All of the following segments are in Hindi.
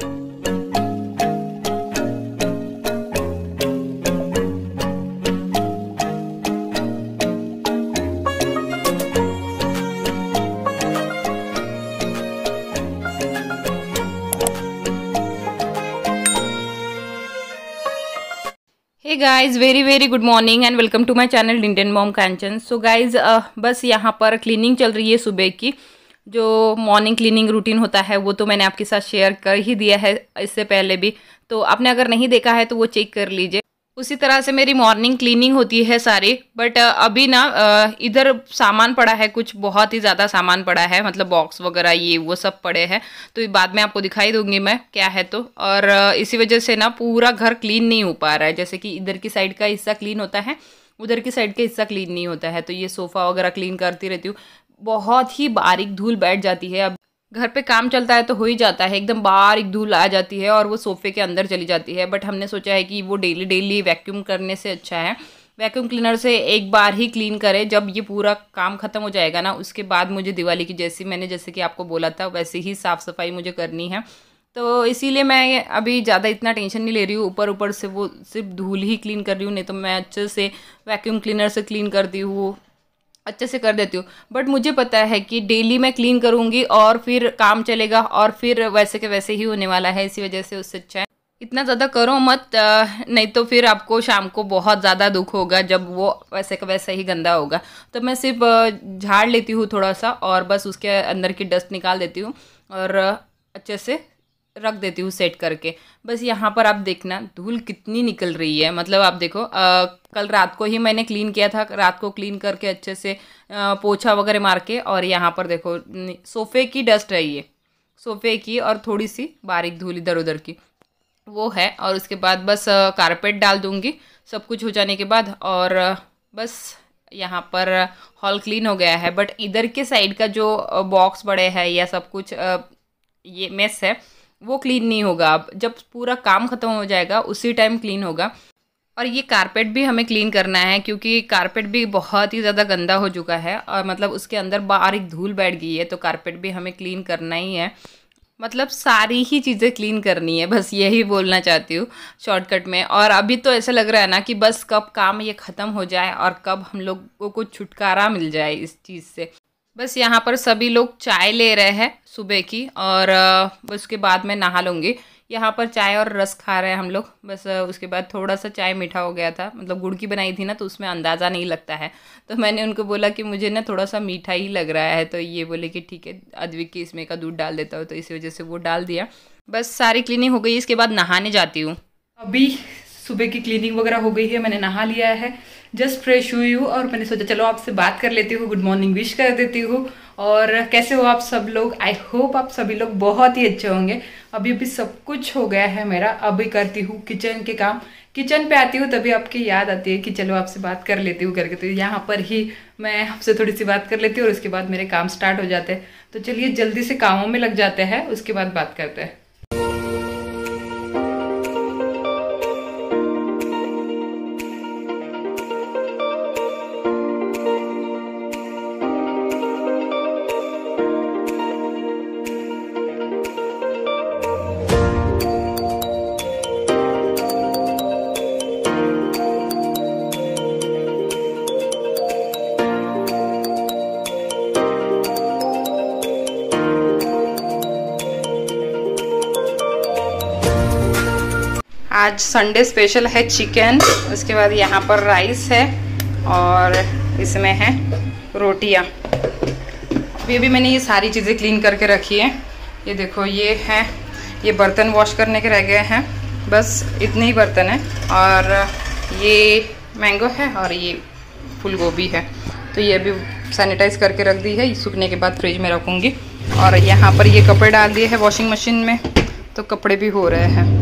Guys very very good morning and welcome to my channel Indian mom Kanchan so guys बस यहाँ पर क्लीनिंग चल रही है सुबह की जो मॉर्निंग क्लीनिंग रूटीन होता है वो तो मैंने आपके साथ शेयर कर ही दिया है इससे पहले भी तो आपने अगर नहीं देखा है तो वो चेक कर लीजिए उसी तरह से मेरी मॉर्निंग क्लीनिंग होती है सारी बट अभी ना इधर सामान पड़ा है कुछ बहुत ही ज़्यादा सामान पड़ा है मतलब बॉक्स वगैरह ये वो सब पड़े हैं तो बाद में आपको दिखाई दूंगी मैं क्या है तो और इसी वजह से ना पूरा घर क्लीन नहीं हो पा रहा है जैसे कि इधर की साइड का हिस्सा क्लीन होता है उधर की साइड का हिस्सा क्लीन नहीं होता है तो ये सोफ़ा वगैरह क्लीन करती रहती हूँ बहुत ही बारीक धूल बैठ जाती है अब घर पे काम चलता है तो हो ही जाता है एकदम बारीक धूल आ जाती है और वो सोफे के अंदर चली जाती है बट हमने सोचा है कि वो डेली डेली वैक्यूम करने से अच्छा है वैक्यूम क्लीनर से एक बार ही क्लीन करें जब ये पूरा काम ख़त्म हो जाएगा ना उसके बाद मुझे दिवाली की जैसी मैंने जैसे कि आपको बोला था वैसे ही साफ़ सफाई मुझे करनी है तो इसीलिए मैं अभी ज़्यादा इतना टेंशन नहीं ले रही हूँ ऊपर ऊपर से वो सिर्फ धूल ही क्लीन कर रही हूँ नहीं तो मैं अच्छे से वैक्यूम क्लीनर से क्लीन करती हूँ अच्छे से कर देती हूँ बट मुझे पता है कि डेली मैं क्लीन करूँगी और फिर काम चलेगा और फिर वैसे के वैसे ही होने वाला है इसी वजह से उससे अच्छा है इतना ज़्यादा करो मत नहीं तो फिर आपको शाम को बहुत ज़्यादा दुख होगा जब वो वैसे का वैसे ही गंदा होगा तो मैं सिर्फ झाड़ लेती हूँ थोड़ा सा और बस उसके अंदर की डस्ट निकाल देती हूँ और अच्छे से रख देती हूँ सेट करके बस यहाँ पर आप देखना धूल कितनी निकल रही है मतलब आप देखो आ, कल रात को ही मैंने क्लीन किया था रात को क्लीन करके अच्छे से पोछा वगैरह मार के और यहाँ पर देखो सोफे की डस्ट है ये सोफे की और थोड़ी सी बारीक धूल इधर उधर की वो है और उसके बाद बस कारपेट डाल दूँगी सब कुछ हो जाने के बाद और बस यहाँ पर हॉल क्लीन हो गया है बट इधर के साइड का जो बॉक्स बड़े हैं या सब कुछ ये मेस है वो क्लीन नहीं होगा अब जब पूरा काम ख़त्म हो जाएगा उसी टाइम क्लीन होगा और ये कारपेट भी हमें क्लीन करना है क्योंकि कारपेट भी बहुत ही ज़्यादा गंदा हो चुका है और मतलब उसके अंदर बारीक धूल बैठ गई है तो कारपेट भी हमें क्लीन करना ही है मतलब सारी ही चीज़ें क्लीन करनी है बस यही बोलना चाहती हूँ शॉर्टकट में और अभी तो ऐसा लग रहा है ना कि बस कब काम ये ख़त्म हो जाए और कब हम लोगों को छुटकारा मिल जाए इस चीज़ से बस यहाँ पर सभी लोग चाय ले रहे हैं सुबह की और उसके बाद मैं नहा लूँगी यहाँ पर चाय और रस खा रहे हैं हम लोग बस उसके बाद थोड़ा सा चाय मीठा हो गया था मतलब गुड़ की बनाई थी ना तो उसमें अंदाज़ा नहीं लगता है तो मैंने उनको बोला कि मुझे ना थोड़ा सा मीठा ही लग रहा है तो ये बोले कि ठीक है अदविक के इसमें का दूध डाल देता हूँ तो इसी वजह से वो डाल दिया बस सारी क्लीनिंग हो गई इसके बाद नहाने जाती हूँ अभी सुबह की क्लीनिंग वगैरह हो गई है मैंने नहा लिया है जस्ट फ्रेश हुई हूँ और मैंने सोचा चलो आपसे बात कर लेती हूँ गुड मॉर्निंग विश कर देती हूँ और कैसे हो आप सब लोग आई होप आप सभी लोग बहुत ही अच्छे होंगे अभी अभी सब कुछ हो गया है मेरा अभी करती हूँ किचन के काम किचन पे आती हूँ तभी आपकी याद आती है कि चलो आपसे बात कर लेती हूँ करके तो यहाँ पर ही मैं आपसे थोड़ी सी बात कर लेती हूँ और उसके बाद मेरे काम स्टार्ट हो जाते हैं तो चलिए जल्दी से कामों में लग जाते हैं उसके बाद बात करते हैं आज संडे स्पेशल है चिकन उसके बाद यहाँ पर राइस है और इसमें है रोटियाँ अभी अभी मैंने ये सारी चीज़ें क्लीन करके रखी है ये देखो ये है ये बर्तन वॉश करने के रह गए हैं बस इतने ही बर्तन हैं और ये मैंगो है और ये फूल गोभी है तो ये अभी सैनिटाइज करके रख दी है सूखने के बाद फ्रिज में रखूँगी और यहाँ पर ये कपड़े डाल दिए हैं वॉशिंग मशीन में तो कपड़े भी हो रहे हैं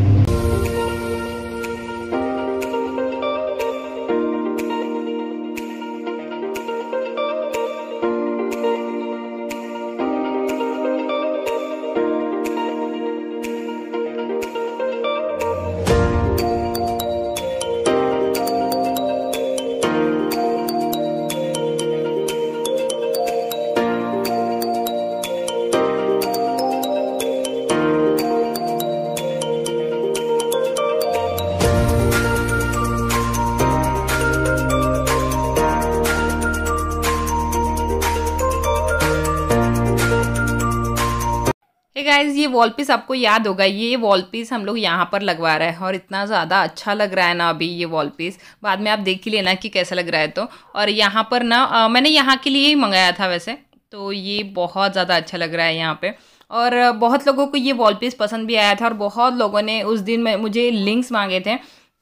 वॉल पीस आपको याद होगा ये वॉल पीस हम लोग यहाँ पर लगवा रहे हैं और इतना ज़्यादा अच्छा लग रहा है ना अभी ये वॉल पीस बाद में आप देख ही लेना कि कैसा लग रहा है तो और यहाँ पर ना मैंने यहाँ के लिए ही मंगाया था वैसे तो ये बहुत ज़्यादा अच्छा लग रहा है यहाँ पर और बहुत लोगों को ये वॉल पीस पसंद भी आया था और बहुत लोगों ने उस दिन में मुझे लिंक्स मांगे थे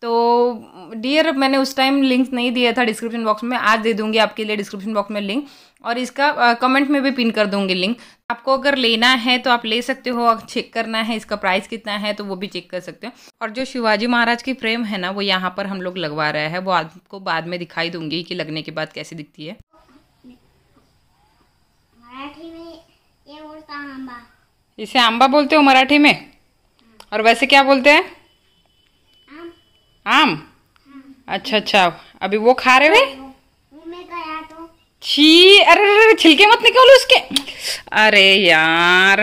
तो डियर मैंने उस टाइम लिंक नहीं दिया था डिस्क्रिप्शन बॉक्स में आज दे दूंगी आपके लिए डिस्क्रिप्शन बॉक्स में लिंक और इसका कमेंट में भी पिन कर दूंगी लिंक आपको अगर लेना है तो आप ले सकते हो और चेक करना है इसका प्राइस कितना है तो वो भी चेक कर सकते हो और जो शिवाजी महाराज की फ्रेम है ना वो यहाँ पर हम लोग लगवा रहे हैं वो आपको बाद में दिखाई दूंगी कि लगने के बाद कैसे दिखती है इसे आंबा बोलते हो मराठी में और वैसे क्या बोलते हैं आम अच्छा अच्छा अभी वो खा रहे हुए तो। छी अरे छिलके मत निकालो उसके अरे यार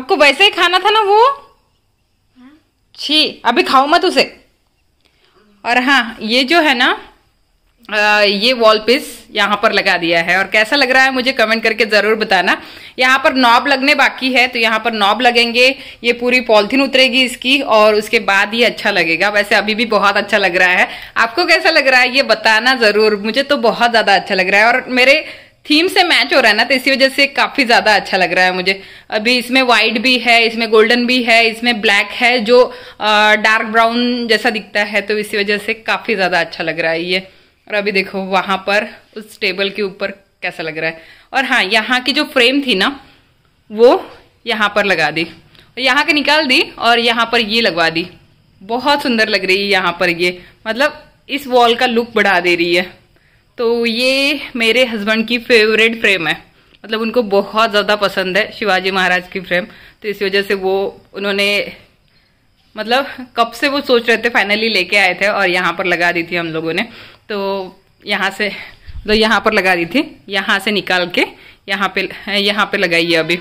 आपको वैसे ही खाना था ना वो हाँ। छी अभी खाओ मत उसे और हाँ ये जो है ना ये वॉल पीस यहाँ पर लगा दिया है और कैसा लग रहा है मुझे कमेंट करके ज़रूर बताना यहाँ पर नॉब लगने बाकी है तो यहाँ पर नॉब लगेंगे ये पूरी पॉलिथीन उतरेगी इसकी और उसके बाद ये अच्छा लगेगा वैसे अभी भी बहुत अच्छा लग रहा है आपको कैसा लग रहा है ये बताना ज़रूर मुझे तो बहुत ज़्यादा अच्छा लग रहा है और मेरे थीम से मैच हो रहा है ना तो इसी वजह से काफ़ी ज़्यादा अच्छा लग रहा है मुझे अभी इसमें वाइट भी है इसमें गोल्डन भी है इसमें ब्लैक है जो डार्क ब्राउन जैसा दिखता है तो इसी वजह से काफ़ी ज़्यादा अच्छा लग रहा है ये और अभी देखो वहाँ पर उस टेबल के ऊपर कैसा लग रहा है और हाँ यहाँ की जो फ्रेम थी ना वो यहाँ पर लगा दी और यहाँ के निकाल दी और यहाँ पर ये लगवा दी बहुत सुंदर लग रही है यहाँ पर ये मतलब इस वॉल का लुक बढ़ा दे रही है तो ये मेरे हस्बैंड की फेवरेट फ्रेम है मतलब उनको बहुत ज़्यादा पसंद है शिवाजी महाराज की फ्रेम तो इस वजह से वो उन्होंने मतलब कब से वो सोच रहे थे फाइनली लेके आए थे और यहाँ पर लगा दी थी हम लोगों ने तो यहाँ से तो यहाँ पर लगा दी थी यहाँ से निकाल के यहाँ पे यहाँ पे लगाई है अभी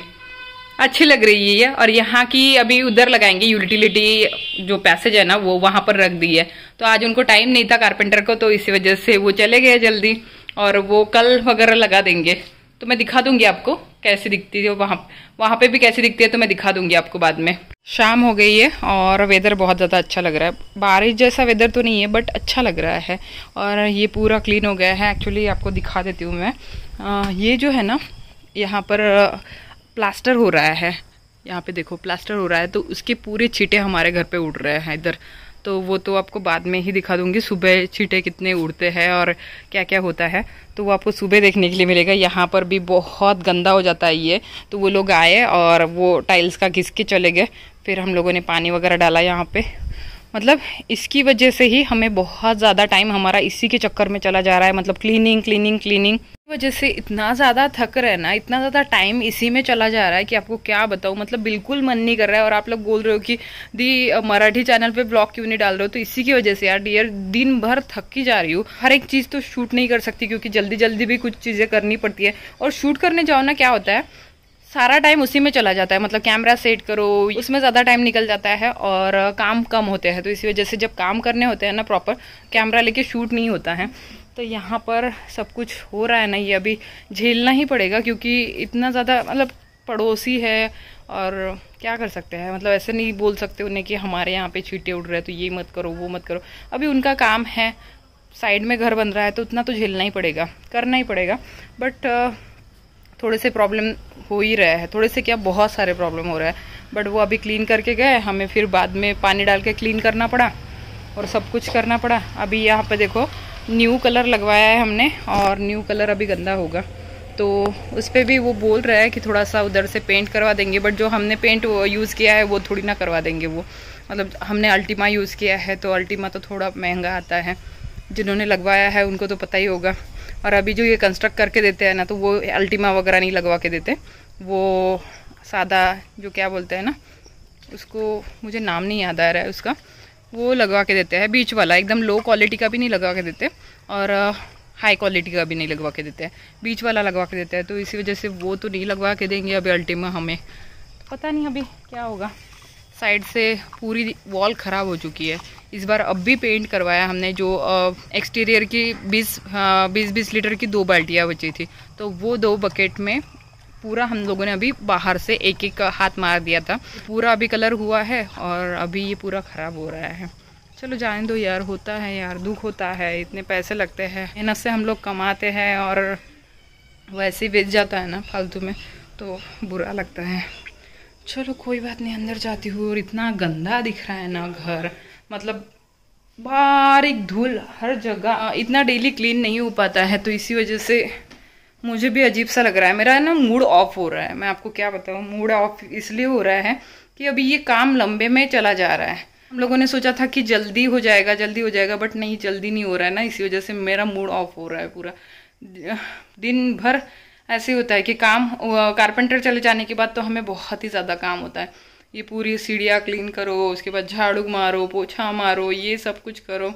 अच्छी लग रही है ये और यहाँ की अभी उधर लगाएंगे यूटिलिटी जो पैसेज है ना वो वहाँ पर रख दी है तो आज उनको टाइम नहीं था कारपेंटर को तो इसी वजह से वो चले गए जल्दी और वो कल वगैरह लगा देंगे तो मैं दिखा दूंगी आपको कैसे दिखती है वहाँ वहाँ पे भी कैसे दिखती है तो मैं दिखा दूंगी आपको बाद में शाम हो गई है और वेदर बहुत ज़्यादा अच्छा लग रहा है बारिश जैसा वेदर तो नहीं है बट अच्छा लग रहा है और ये पूरा क्लीन हो गया है एक्चुअली आपको दिखा देती हूँ मैं आ, ये जो है ना यहाँ पर प्लास्टर हो रहा है यहाँ पे देखो प्लास्टर हो रहा है तो उसके पूरे छीटे हमारे घर पे उड़ रहे हैं इधर तो वो तो आपको बाद में ही दिखा दूंगी सुबह चीटे कितने उड़ते हैं और क्या क्या होता है तो वो आपको सुबह देखने के लिए मिलेगा यहाँ पर भी बहुत गंदा हो जाता है ये तो वो लोग आए और वो टाइल्स का घिस के चले गए फिर हम लोगों ने पानी वगैरह डाला यहाँ पे मतलब इसकी वजह से ही हमें बहुत ज़्यादा टाइम हमारा इसी के चक्कर में चला जा रहा है मतलब क्लीनिंग क्लीनिंग क्लीनिंग वजह से इतना ज़्यादा थक रहे ना इतना ज़्यादा टाइम इसी में चला जा रहा है कि आपको क्या बताऊँ मतलब बिल्कुल मन नहीं कर रहा है और आप लोग बोल रहे हो कि दी मराठी चैनल पे ब्लॉग क्यों नहीं डाल रहे हो तो इसी की वजह से यार डियर दिन भर थकी जा रही हूँ हर एक चीज़ तो शूट नहीं कर सकती क्योंकि जल्दी जल्दी भी कुछ चीज़ें करनी पड़ती है और शूट करने जाओ ना क्या होता है सारा टाइम उसी में चला जाता है मतलब कैमरा सेट करो उसमें ज़्यादा टाइम निकल जाता है और काम कम होते हैं तो इसी वजह से जब काम करने होते हैं ना प्रॉपर कैमरा लेके शूट नहीं होता है तो यहाँ पर सब कुछ हो रहा है ना ये अभी झेलना ही पड़ेगा क्योंकि इतना ज़्यादा मतलब पड़ोसी है और क्या कर सकते हैं मतलब ऐसे नहीं बोल सकते उन्हें कि हमारे यहाँ पे छीटे उड़ रहे हैं तो ये मत करो वो मत करो अभी उनका काम है साइड में घर बन रहा है तो उतना तो झेलना ही पड़ेगा करना ही पड़ेगा बट थोड़े से प्रॉब्लम हो ही रहा है थोड़े से क्या बहुत सारे प्रॉब्लम हो रहा है बट वो अभी क्लीन करके गए हमें फिर बाद में पानी डाल के क्लीन करना पड़ा और सब कुछ करना पड़ा अभी यहाँ पर देखो न्यू कलर लगवाया है हमने और न्यू कलर अभी गंदा होगा तो उस पर भी वो बोल रहा है कि थोड़ा सा उधर से पेंट करवा देंगे बट जो हमने पेंट यूज़ किया है वो थोड़ी ना करवा देंगे वो मतलब हमने अल्टीमा यूज़ किया है तो अल्टीमा तो थोड़ा महंगा आता है जिन्होंने लगवाया है उनको तो पता ही होगा और अभी जो ये कंस्ट्रक्ट करके देते हैं ना तो वो अल्टीमा वगैरह नहीं लगवा के देते वो सादा जो क्या बोलते हैं ना उसको मुझे नाम नहीं याद आ रहा है उसका वो लगवा के देते हैं बीच वाला एकदम लो क्वालिटी का भी नहीं लगा के देते और हाई क्वालिटी का भी नहीं लगवा के देते हैं बीच वाला लगवा के देते हैं तो इसी वजह से वो तो नहीं लगवा के देंगे अभी अल्टीमा हमें तो पता नहीं अभी क्या होगा साइड से पूरी वॉल ख़राब हो चुकी है इस बार अब भी पेंट करवाया हमने जो एक्सटीरियर की बीस बीस बीस लीटर की दो बाल्टियाँ बची थी तो वो दो बकेट में पूरा हम लोगों ने अभी बाहर से एक एक हाथ मार दिया था पूरा अभी कलर हुआ है और अभी ये पूरा ख़राब हो रहा है चलो जाने दो यार होता है यार दुख होता है इतने पैसे लगते हैं मेहनत से हम लोग कमाते हैं और वैसे ही बेच जाता है ना फालतू में तो बुरा लगता है चलो कोई बात नहीं अंदर जाती हूँ और इतना गंदा दिख रहा है ना घर मतलब बारीक धूल हर जगह इतना डेली क्लीन नहीं हो पाता है तो इसी वजह से मुझे भी अजीब सा लग रहा है मेरा ना मूड ऑफ हो रहा है मैं आपको क्या बताऊँ मूड ऑफ इसलिए हो रहा है कि अभी ये काम लंबे में चला जा रहा है हम लोगों ने सोचा था कि जल्दी हो जाएगा जल्दी हो जाएगा बट नहीं जल्दी नहीं हो रहा है ना इसी वजह से मेरा मूड ऑफ हो रहा है पूरा दिन भर ऐसे होता है कि काम कारपेंटर चले जाने के बाद तो हमें बहुत ही ज़्यादा काम होता है ये पूरी सीढ़ियाँ क्लीन करो उसके बाद झाड़ू मारो पोछा मारो ये सब कुछ करो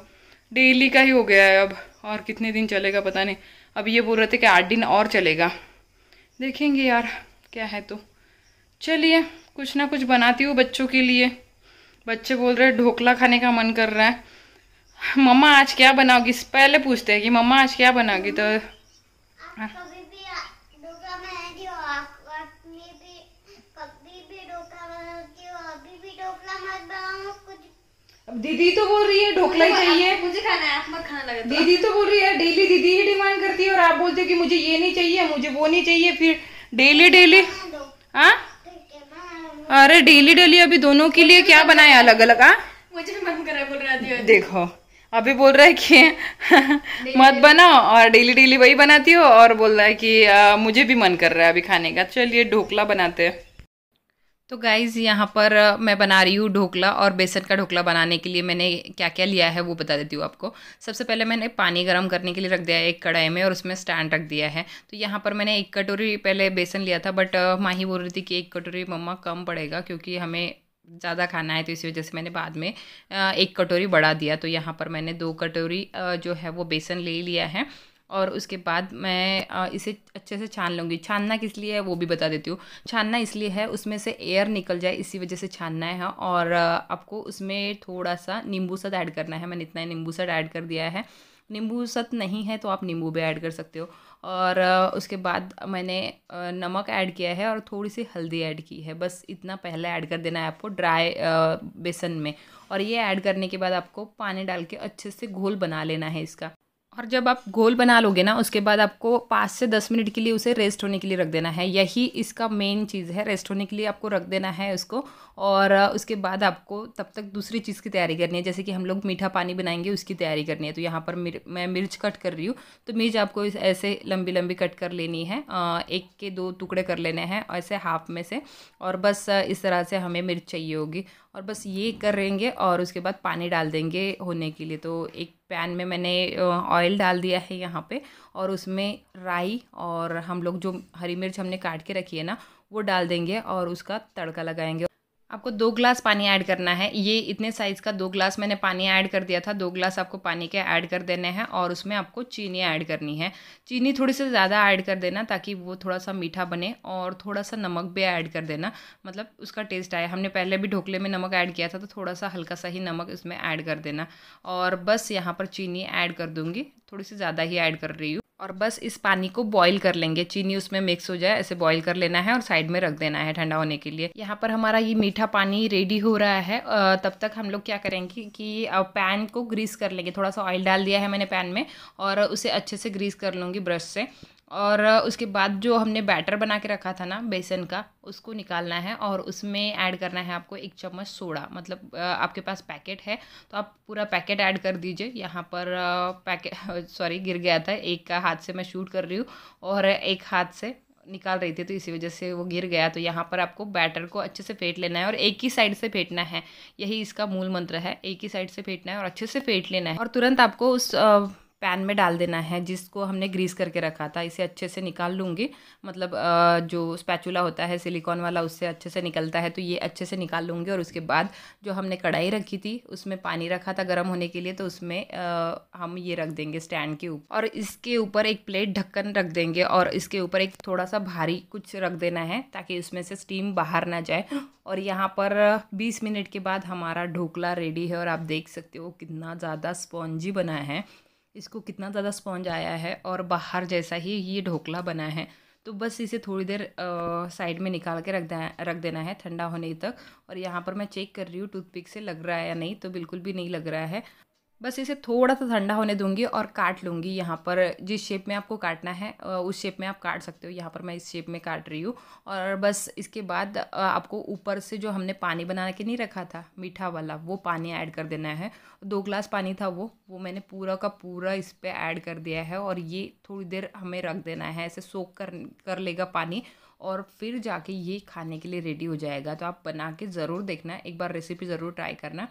डेली का ही हो गया है अब और कितने दिन चलेगा पता नहीं अब ये बोल रहे थे कि आठ दिन और चलेगा देखेंगे यार क्या है तो चलिए कुछ ना कुछ बनाती हूँ बच्चों के लिए बच्चे बोल रहे हैं ढोकला खाने का मन कर रहा है मम्मा आज क्या बनाओगी पहले पूछते हैं कि मम्मा आज क्या बनाओगी तो हाँ। दीदी तो बोल रही है ढोकला ही चाहिए मुझे खाना है आप मत खाना लगा दीदी तो बोल रही है डेली दीदी ही डिमांड करती है और आप बोलते कि मुझे ये नहीं चाहिए मुझे वो नहीं चाहिए फिर डेली डेली हाँ अरे डेली डेली अभी दोनों के लिए क्या बनाया अलग अलग हाँ मुझे भी मन कर रहा है बोल रहा देखो अभी बोल रहा है कि मत बनाओ और डेली डेली वही बनाती हो और बोल रहा है कि आ, मुझे भी मन कर रहा है अभी खाने का चलिए ढोकला बनाते हैं तो गाइज़ यहाँ पर मैं बना रही हूँ ढोकला और बेसन का ढोकला बनाने के लिए मैंने क्या क्या लिया है वो बता देती हूँ आपको सबसे पहले मैंने पानी गर्म करने के लिए रख दिया है एक कढ़ाई में और उसमें स्टैंड रख दिया है तो यहाँ पर मैंने एक कटोरी पहले बेसन लिया था बट माही बोल रही थी कि एक कटोरी मम्मा कम पड़ेगा क्योंकि हमें ज़्यादा खाना है तो इसी वजह से मैंने बाद में एक कटोरी बढ़ा दिया तो यहाँ पर मैंने दो कटोरी जो है वो बेसन ले लिया है और उसके बाद मैं इसे अच्छे से छान लूँगी छानना किस लिए है वो भी बता देती हूँ छानना इसलिए है उसमें से एयर निकल जाए इसी वजह से छानना है और आपको उसमें थोड़ा सा नींबू सत ऐड करना है मैंने इतना नींबू सत ऐड कर दिया है नींबू सत नहीं है तो आप नींबू भी ऐड कर सकते हो और उसके बाद मैंने नमक ऐड किया है और थोड़ी सी हल्दी ऐड की है बस इतना पहले ऐड कर देना है आपको ड्राई बेसन में और ये ऐड करने के बाद आपको पानी डाल के अच्छे से घोल बना लेना है इसका और जब आप गोल बना लोगे ना उसके बाद आपको पाँच से दस मिनट के लिए उसे रेस्ट होने के लिए रख देना है यही इसका मेन चीज़ है रेस्ट होने के लिए आपको रख देना है उसको और उसके बाद आपको तब तक दूसरी चीज़ की तैयारी करनी है जैसे कि हम लोग मीठा पानी बनाएंगे उसकी तैयारी करनी है तो यहाँ पर मिर, मैं मिर्च कट कर रही हूँ तो मिर्च आपको ऐसे लंबी लंबी कट कर लेनी है एक के दो टुकड़े कर लेने हैं ऐसे हाफ में से और बस इस तरह से हमें मिर्च चाहिए होगी और बस ये करेंगे और उसके बाद पानी डाल देंगे होने के लिए तो एक पैन में मैंने ऑयल डाल दिया है यहाँ पे और उसमें राई और हम लोग जो हरी मिर्च हमने काट के रखी है ना वो डाल देंगे और उसका तड़का लगाएंगे आपको दो ग्लास पानी ऐड करना है ये इतने साइज़ का दो ग्लास मैंने पानी ऐड कर दिया था दो ग्लास आपको पानी के ऐड कर देने हैं और उसमें आपको चीनी ऐड करनी है चीनी थोड़ी से ज़्यादा ऐड कर देना ताकि वो थोड़ा सा मीठा बने और थोड़ा सा नमक भी ऐड कर देना मतलब उसका टेस्ट आए हमने पहले भी ढोकले में नमक ऐड किया था तो थोड़ा सा हल्का सा ही नमक उसमें ऐड कर देना और बस यहाँ पर चीनी ऐड कर दूँगी थोड़ी सी ज़्यादा ही ऐड कर रही हूँ और बस इस पानी को बॉईल कर लेंगे चीनी उसमें मिक्स हो जाए ऐसे बॉईल कर लेना है और साइड में रख देना है ठंडा होने के लिए यहाँ पर हमारा ये मीठा पानी रेडी हो रहा है तब तक हम लोग क्या करेंगे कि पैन को ग्रीस कर लेंगे थोड़ा सा ऑयल डाल दिया है मैंने पैन में और उसे अच्छे से ग्रीस कर लूँगी ब्रश से और उसके बाद जो हमने बैटर बना के रखा था ना बेसन का उसको निकालना है और उसमें ऐड करना है आपको एक चम्मच सोडा मतलब आपके पास पैकेट है तो आप पूरा पैकेट ऐड कर दीजिए यहाँ पर पैकेट सॉरी गिर गया था एक हाथ से मैं शूट कर रही हूँ और एक हाथ से निकाल रही थी तो इसी वजह से वो गिर गया तो यहाँ पर आपको बैटर को अच्छे से फेंट लेना है और एक ही साइड से फेंटना है यही इसका मूल मंत्र है एक ही साइड से फेंटना है और अच्छे से फेंट लेना है और तुरंत आपको उस पैन में डाल देना है जिसको हमने ग्रीस करके रखा था इसे अच्छे से निकाल लूँगी मतलब जो स्पैचुला होता है सिलिकॉन वाला उससे अच्छे से निकलता है तो ये अच्छे से निकाल लूँगी और उसके बाद जो हमने कढ़ाई रखी थी उसमें पानी रखा था गर्म होने के लिए तो उसमें हम ये रख देंगे स्टैंड के ऊपर और इसके ऊपर एक प्लेट ढक्कन रख देंगे और इसके ऊपर एक थोड़ा सा भारी कुछ रख देना है ताकि उसमें से स्टीम बाहर ना जाए और यहाँ पर 20 मिनट के बाद हमारा ढोकला रेडी है और आप देख सकते हो कितना ज़्यादा स्पॉन्जी बना है इसको कितना ज़्यादा स्पॉन्ज आया है और बाहर जैसा ही ये ढोकला बना है तो बस इसे थोड़ी देर साइड में निकाल के रख दे रख देना है ठंडा होने तक और यहाँ पर मैं चेक कर रही हूँ टूथपिक से लग रहा है या नहीं तो बिल्कुल भी नहीं लग रहा है बस इसे थोड़ा सा ठंडा होने दूंगी और काट लूँगी यहाँ पर जिस शेप में आपको काटना है उस शेप में आप काट सकते हो यहाँ पर मैं इस शेप में काट रही हूँ और बस इसके बाद आपको ऊपर से जो हमने पानी बना के नहीं रखा था मीठा वाला वो पानी ऐड कर देना है दो ग्लास पानी था वो वो मैंने पूरा का पूरा इस पर ऐड कर दिया है और ये थोड़ी देर हमें रख देना है ऐसे सोख कर कर लेगा पानी और फिर जाके ये खाने के लिए रेडी हो जाएगा तो आप बना के ज़रूर देखना एक बार रेसिपी ज़रूर ट्राई करना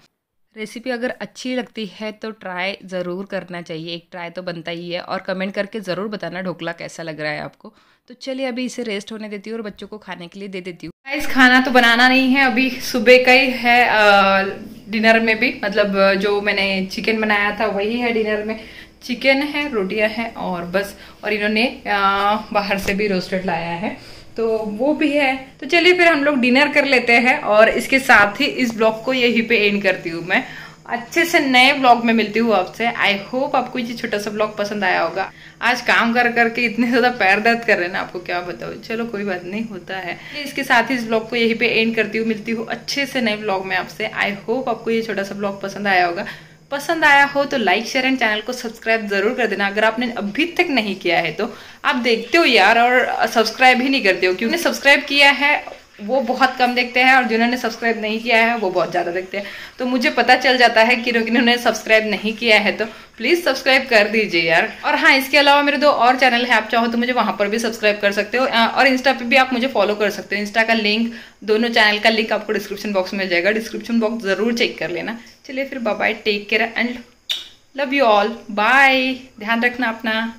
रेसिपी अगर अच्छी लगती है तो ट्राई ज़रूर करना चाहिए एक ट्राई तो बनता ही है और कमेंट करके ज़रूर बताना ढोकला कैसा लग रहा है आपको तो चलिए अभी इसे रेस्ट होने देती हूँ और बच्चों को खाने के लिए दे देती हूँ गाइस खाना तो बनाना नहीं है अभी सुबह का ही है डिनर में भी मतलब जो मैंने चिकन बनाया था वही है डिनर में चिकन है रोटियाँ हैं और बस और इन्होंने बाहर से भी रोस्टेड लाया है तो वो भी है तो चलिए फिर हम लोग डिनर कर लेते हैं और इसके साथ ही इस ब्लॉग को यहीं पे एंड करती हूँ मैं अच्छे से नए ब्लॉग में मिलती हूँ आपसे आई होप आपको ये छोटा सा ब्लॉग पसंद आया होगा आज काम कर करके इतने ज़्यादा पैर दर्द कर रहे हैं ना आपको क्या बताओ चलो कोई बात नहीं होता है इसके साथ ही इस ब्लॉग को यहीं पे एंड करती हूँ मिलती हूँ अच्छे से नए ब्लॉग में आपसे आई होप आपको ये छोटा सा ब्लॉग पसंद आया होगा पसंद आया हो तो लाइक शेयर एंड चैनल को सब्सक्राइब जरूर कर देना अगर आपने अभी तक नहीं किया है तो आप देखते हो यार और सब्सक्राइब ही नहीं करते हो क्योंकि सब्सक्राइब किया है वो बहुत कम देखते हैं और जिन्होंने सब्सक्राइब नहीं किया है वो बहुत ज़्यादा देखते हैं तो मुझे पता चल जाता है कि जिन्होंने सब्सक्राइब नहीं किया है तो प्लीज़ सब्सक्राइब कर दीजिए यार और हाँ इसके अलावा मेरे दो और चैनल हैं आप चाहो तो मुझे वहाँ पर भी सब्सक्राइब कर सकते हो और इंस्टा पर भी आप मुझे फॉलो कर सकते हो इंस्टा का लिंक दोनों चैनल का लिंक आपको डिस्क्रिप्शन बॉक्स में मिल जाएगा डिस्क्रिप्शन बॉक्स ज़रूर चेक कर लेना चलिए फिर bye take care and love you all bye ध्यान रखना अपना